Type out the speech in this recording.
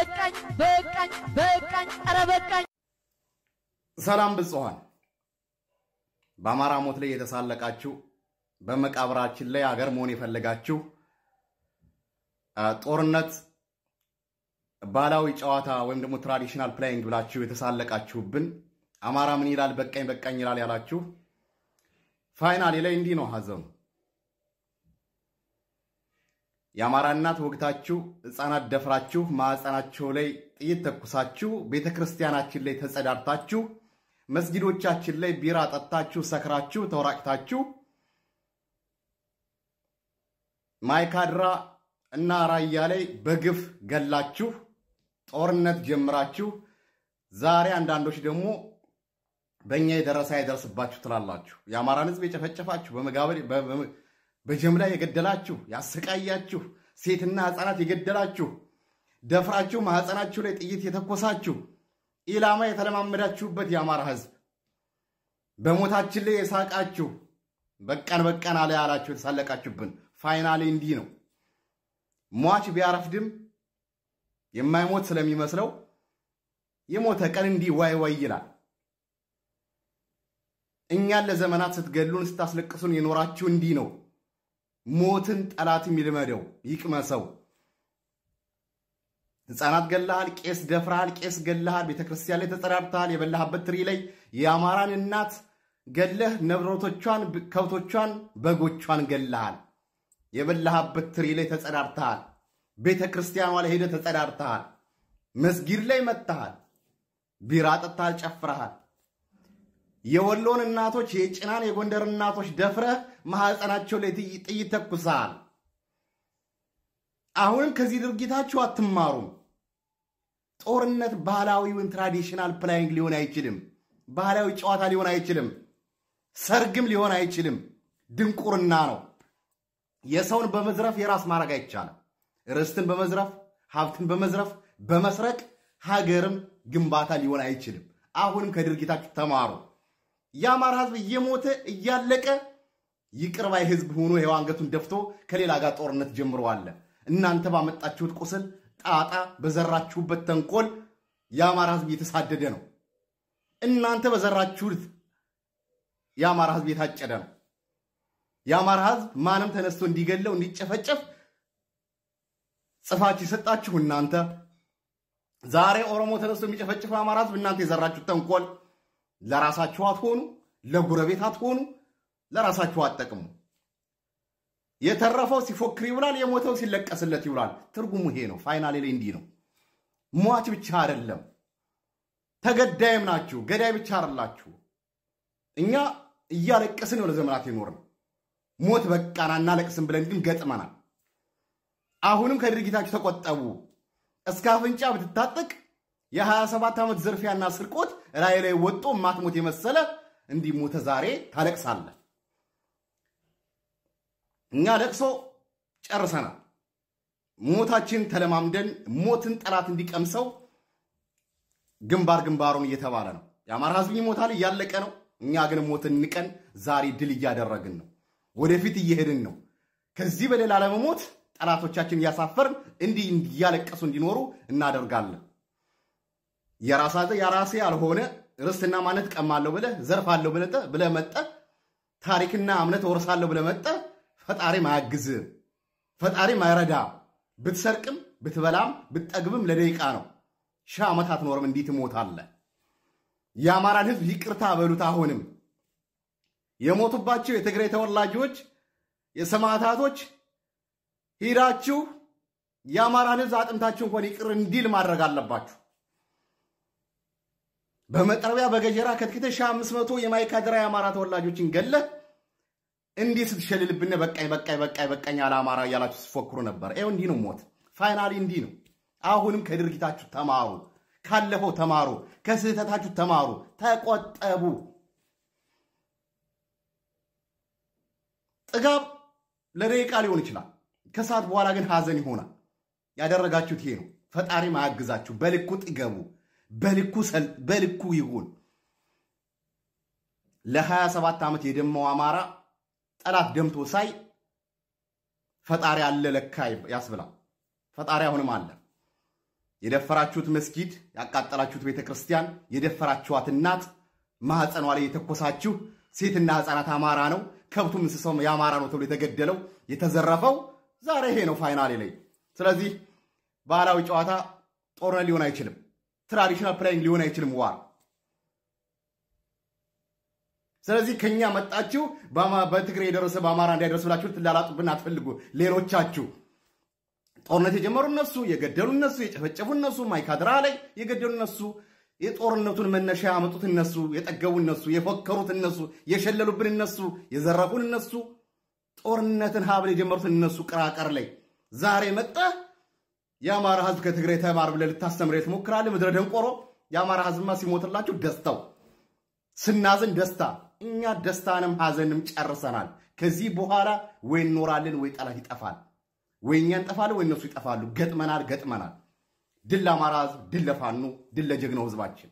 በቃኝ በቃኝ በቃኝ ኧረ በቃኝ። ሰላም ብፁዓን በአማራ ሞት ላይ የተሳለቃችሁ በመቃብራችን ላይ አገር መሆን የፈለጋችሁ ጦርነት ባህላዊ ጨዋታ ወይም ደግሞ ትራዲሽናል ፕላይንግ ብላችሁ የተሳለቃችሁብን አማራ ምን ይላል በቃኝ በቃኝ ይላል ያላችሁ ፋይናሌ ላይ እንዲህ ነው ሀዘኑ። የአማራ እናት ወግታችሁ ህፃናት ደፍራችሁ ማዕፀናቸው ላይ ጥይት ተኩሳችሁ ቤተ ክርስቲያናችን ላይ ተጸዳርታችሁ መስጊዶቻችን ላይ ቢራ ጠጥታችሁ ሰክራችሁ ተወራቅታችሁ ማይካድራ እና ራያ ላይ በግፍ ገላችሁ ጦርነት ጀምራችሁ ዛሬ አንዳንዶች ደግሞ በእኛ የደረሰ አይደርስባችሁ ትላላችሁ። የአማራን ህዝብ የጨፈጨፋችሁ በጀምላ የገደላችሁ ያሰቃያችሁ፣ ሴትና ሕፃናት የገደላችሁ፣ ደፍራችሁ ማህፀናችሁ ላይ ጥይት የተኮሳችሁ፣ ኢላማ የተለማመዳችሁበት የአማራ ሕዝብ በሞታችን ላይ የሳቃችሁ፣ በቀን በቃን አለ ያላችሁ የተሳለቃችሁብን፣ ፋይናሊ እንዲህ ነው። ሟች ቢያረፍድም የማይሞት ስለሚመስለው የሞተ ቀን እንዲህ ዋይ ዋይ ይላል። እኛን ለዘመናት ስትገሉን ስታስለቅሱን የኖራችሁ እንዲህ ነው። ሞትን ጠላት የሚልመደው ይቅመሰው። ህፃናት ገላሃል፣ ቄስ ደፍረሃል፣ ቄስ ገላሃል፣ ቤተክርስቲያን ላይ ተጠራርተሃል። የበላሃበት ትሪ ላይ የአማራን እናት ገለህ ንብረቶቿን፣ ከብቶቿን፣ በጎቿን ገላሃል። የበላሃበት ትሪ ላይ ተጸዳርተሃል። ቤተ ክርስቲያኗ ላይ ሄደህ መስጊድ ላይ መጥተሃል። ቢራ ጠጥተሃል፣ ጨፍረሃል። የወሎን እናቶች የጭናን የጎንደር እናቶች ደፍረህ ማኅፀናቸው ላይ ጥይት ተኩሰሃል። አሁንም ከዚህ ድርጊታችሁ አትማሩም። ጦርነት ባህላዊውን ትራዲሽናል ፕላይንግ ሊሆን አይችልም። ባህላዊ ጨዋታ ሊሆን አይችልም። ሰርግም ሊሆን አይችልም። ድንቁርና ነው። የሰውን በመዝረፍ የራስ ማድረግ አይቻልም። ርስትን በመዝረፍ ሀብትን በመዝረፍ በመስረቅ ሀገርም ግንባታ ሊሆን አይችልም። አሁንም ከድርጊታችሁ ተማሩ። የአማራ ህዝብ እየሞተ እያለቀ ይቅርባይ ህዝብ ሆኖ ይኸው አንገቱን ደፍቶ ከሌላ ጋር ጦርነት ጀምሮ አለ። እናንተ ባመጣችሁት ቁስል ጣጣ፣ በዘራችሁበት ተንኮል የአማራ ህዝብ እየተሳደደ ነው። እናንተ በዘራችሁት የአማራ ህዝብ የታጨደ ነው። የአማራ ህዝብ ማንም ተነስቶ እንዲገለው እንዲጨፈጨፍ ጽፋችሁ የሰጣችሁ እናንተ ዛሬ ኦሮሞ ተነስቶ የሚጨፈጭፈው አማራ ህዝብ እናንተ የዘራችሁት ተንኮል ለራሳችሁ አትሆኑ፣ ለጉረቤት አትሆኑ፣ ለራሳችሁ አትጠቅሙ። የተረፈው ሲፎክር ይውላል፣ የሞተው ሲለቀስለት ይውላል። ትርጉሙ ይሄ ነው። ፋይናሌ ላይ እንዲህ ነው። ሟች ብቻ አይደለም ተገዳይም ናችሁ። ገዳይ ብቻ አይደላችሁ። እኛ እያለቀስን ነው ለዘመናት የኖርነው። ሞት በቃና እናለቅስን ብለን ግን ገጥመናል። አሁንም ከድርጊታችሁ ተቆጠቡ። እስከ አፍንጫ ብትታጠቅ የ27 ዓመት ዝርፊያና ስርቆት ራይ ላይ ወጦ ማትሞት የመሰለ እንዲሞተ ሞተ ዛሬ ታለቅሳለህ። እኛ ለቅሶ ጨርሰናል። ሞታችን ተለማምደን ሞትን ጠላት እንዲቀምሰው ግንባር ግንባሩን እየተባለ ነው። የአማራ ህዝብ ይሞታል፣ እያለቀ ነው። እኛ ግን ሞትን ንቀን ዛሬ ድል እያደረግን ነው። ወደፊት እየሄድን ነው። ከዚህ በሌላ ለመሞት ጠላቶቻችን እያሳፈርን እንዲህ እያለቀሱ እንዲኖሩ እናደርጋለን። የራሳ የራሴ ያልሆነ ርስትና ማነት ቀማለሁ ብለ ዘርፋለሁ ብለ መጠ ታሪክና እምነት ወርሳለሁ ብለ መጠህ ፈጣሪ ማያግዝ ፈጣሪ ማይረዳ ብትሰርቅም ብትበላም ብትጠግብም ለደቂቃ ነው። ሺህ ዓመት አትኖርም። እንዲህ ትሞታለህ። የአማራን ህዝብ ይቅርታ በሉት። አሁንም የሞቱባቸው የትግራይ ተወላጆች የሰማዕታቶች ሂዳችሁ የአማራን ህዝብ አጥንታችሁ እንኳን ይቅር እንዲል ማድረግ አለባችሁ። በመጥረቢያ በገጀራ ከትክተ ሺህ አምስት መቶ የማይካድራ የአማራ ተወላጆችን ገለ እንዲህ ስትሸልልብነ በቃኝ በቃኝ በቃኝ በቃኝ አለ አማራ እያላችሁ ስትፎክሩ ነበር። ይኸው እንዲህ ነው ሞት። ፋይናሊ እንዲህ ነው። አሁንም ከድርጊታችሁ ተማሩ፣ ካለፈው ተማሩ፣ ከስህተታችሁ ተማሩ፣ ተቆጠቡ። ጥጋብ ለደቂቃ ሊሆን ይችላል። ከሰዓት በኋላ ግን ሀዘን ይሆናል። ያደረጋችሁት ይሄ ነው። ፈጣሪ ማያግዛችሁ በልኩ ጥገቡ። በልኩ ይሁን። ለ27 ዓመት የደመው አማራ ጠላት ደምቶ ሳይ ፈጣሪ አለ ለካ ያስብላል። ፈጣሪ አሁንም አለ። የደፈራችሁት መስጊድ፣ ያቃጠላችሁት ቤተ ክርስቲያን፣ የደፈራችኋት እናት ማህፀኗ ላይ የተኮሳችሁ ሴትና ህፃናት አማራ ነው፣ ከብቱም እንስሳውም የአማራ ነው ተብሎ የተገደለው የተዘረፈው ዛሬ ይሄ ነው ፋይናሌ ላይ። ስለዚህ ባህላዊ ጨዋታ ጦርነት ሊሆን አይችልም። ትራዲሽናል ፕሌይንግ ሊሆን አይችልም ዋር። ስለዚህ ከኛ መጣችሁ በትግሬ የደረሰ በአማራ እንዳይደረስ ብላችሁ ትላላጡብን አትፈልጉ። ሌሎቻችሁ ጦርነት የጀመሩ እነሱ፣ የገደሉ እነሱ፣ የጨፈጨፉ እነሱ፣ ማይካድራ ላይ የገደሉ እነሱ፣ የጦርነቱን መነሻ ያመጡት እነሱ፣ የጠገቡ እነሱ፣ የፎከሩት እነሱ፣ የሸለሉብን እነሱ፣ የዘረፉን እነሱ፣ ጦርነትን ሀብል የጀመሩት እነሱ ቅራቀር ላይ ዛሬ መጣ የአማራ ህዝብ ከትግራይ ተማር ብለህ ልታስተምረኝ ትሞክራለህ? ምድረ ደንቆሮ። የአማራ ህዝብማ ሲሞትላችሁ ደስታው ስናዝን ደስታ እኛ ደስታንም ሀዘንም ጨርሰናል። ከዚህ በኋላ ወይ እንኖራለን ወይ ጠላት ይጠፋል። ወይ እኛ እንጠፋለን ወይ እነሱ ይጠፋሉ። ገጥመናል ገጥመናል። ድል ለአማራ ህዝብ፣ ድል ለፋኖ፣ ድል ለጀግናው ህዝባችን።